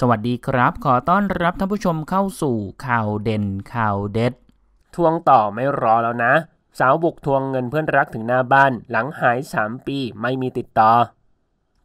สวัสดีครับ ขอต้อนรับท่านผู้ชมเข้าสู่ข่าวเด่นข่าวเด็ดทวงต่อไม่รอแล้วนะ สาวบุกทวงเงินเพื่อนรักถึงหน้าบ้าน หลังหาย 3 ปีไม่มีติดต่อ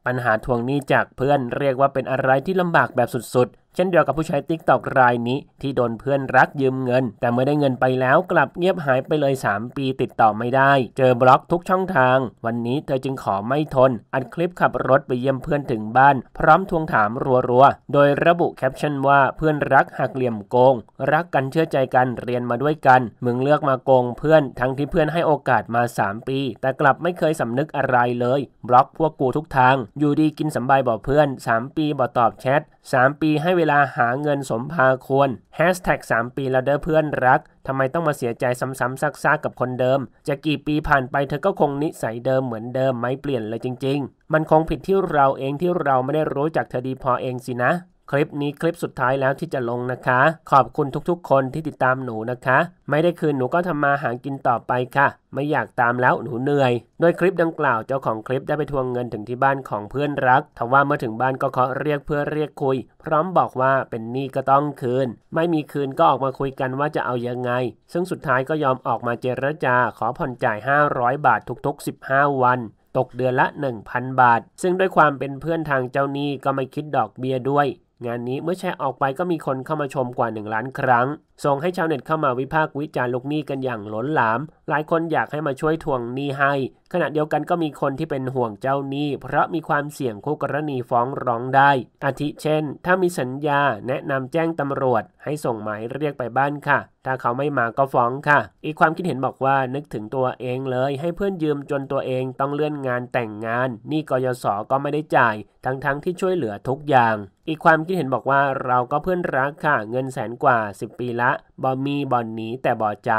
ปัญหาทวงหนี้จากเพื่อนเรียกว่าเป็นอะไรที่ลำบากแบบสุดช่นเดียวกับผู้ใช้ติ๊กตอกรายนี้ ที่โดนเพื่อนรักยืมเงิน แต่เมื่อได้เงินไปแล้วกลับเงียบหายไปเลย 3 ปีติดต่อไม่ได้ เจอบล็อกทุกช่องทาง วันนี้เธอจึงขอไม่ทน อัดคลิปขับรถไปเยี่ยมเพื่อนถึงบ้าน พร้อมทวงถามรัวๆ โดยระบุแคปชั่นว่าเพื่อนรักหักเหลี่ยมโกง รักกันเชื่อใจกันเรียนมาด้วยกัน มึงเลือกมาโกง เพื่อนทั้งที่เพื่อนให้โอกาสมา 3 ปี แต่กลับไม่เคยสำนึกอะไรเลย บล็อกพวกกูทุกทาง อยู่ดีกินสบายบอกเพื่อน 3 ปีบ่ตอบแชท3 ปีให้เวลาหาเงินสมภาควร Hashtag 3ปีแล้วเด้อเพื่อนรัก ทำไมต้องมาเสียใจซ้ำๆซักๆกกับคนเดิม จะกี่ปีผ่านไปเธอก็คงนิสัยเดิมเหมือนเดิมไม่เปลี่ยนเลยจริง ๆ มันคงผิดที่เราเองที่เราไม่ได้รู้จักเธอดีพอเองสินะคลิปนี้คลิปสุดท้ายแล้วที่จะลงนะคะ ขอบคุณทุกๆคนที่ติดตามหนูนะคะ ไม่ได้คืนหนูก็ทำมาหากินต่อไปค่ะ ไม่อยากตามแล้วหนูเหนื่อยโดยคลิปดังกล่าวเจ้าของคลิปได้ไปทวงเงินถึงที่บ้านของเพื่อนรักทว่าเมื่อถึงบ้านก็เคาะเรียกเพื่อเรียกคุย พร้อมบอกว่าเป็นหนี้ก็ต้องคืน ไม่มีคืนก็ออกมาคุยกันว่าจะเอายังไง ซึ่งสุดท้ายก็ยอมออกมาเจรจา ขอผ่อนจ่าย500 บาททุกๆ 15 วัน ตกเดือนละ 1,000 บาท ซึ่งด้วยความเป็นเพื่อนทางเจ้าหนี้ก็ไม่คิดดอกเบี้ยด้วยงานนี้เมื่อแชร์ออกไปก็มีคนเข้ามาชมกว่า 1 ล้านครั้งส่งให้ชาวเน็ตเข้ามาวิพากษ์วิจารณ์ลูกหนี้กันอย่างหล้นหลาม หลายคนอยากให้มาช่วยทวงหนี้ให้ ขณะเดียวกันก็มีคนที่เป็นห่วงเจ้าหนี้ เพราะมีความเสี่ยงคู่กรณีฟ้องร้องได้ อาทิเช่น ถ้ามีสัญญาแนะนำแจ้งตำรวจ ให้ส่งหมายเรียกไปบ้านค่ะ ถ้าเขาไม่มาก็ฟ้องค่ะ อีกความคิดเห็นบอกว่านึกถึงตัวเองเลยให้เพื่อนยืมจนตัวเองต้องเลื่อนงานแต่งงาน หนี้กยศก็ไม่ได้จ่าย ทั้งๆทที่ช่วยเหลือทุกอย่าง อีกความคิดเห็นบอกว่าเราก็เพื่อนรักค่ะ เงินแสนกว่า 10 ปีละะบ่มีบ่อนหนีแต่บ่ใจ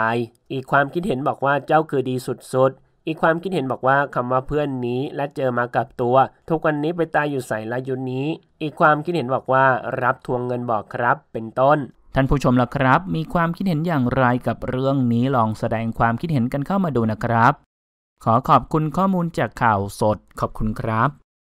อีกความคิดเห็นบอกว่าเจ้าคือดีสุดๆ อีกความคิดเห็นบอกว่าคำว่าเพื่อนนี้และเจอมากับตัว ทุกวันนี้ไปตายอยู่ใส่ละยุนนี้ อีกความคิดเห็นบอกว่า รับทวงเงินบอกครับ เป็นต้นท่านผู้ชมล่ะครับมีความคิดเห็นอย่างไรกับเรื่องนี้ลองแสดงความคิดเห็นกันเข้ามาดูนะครับ ขอขอบคุณข้อมูล จากข่าวสดขอบคุณครับ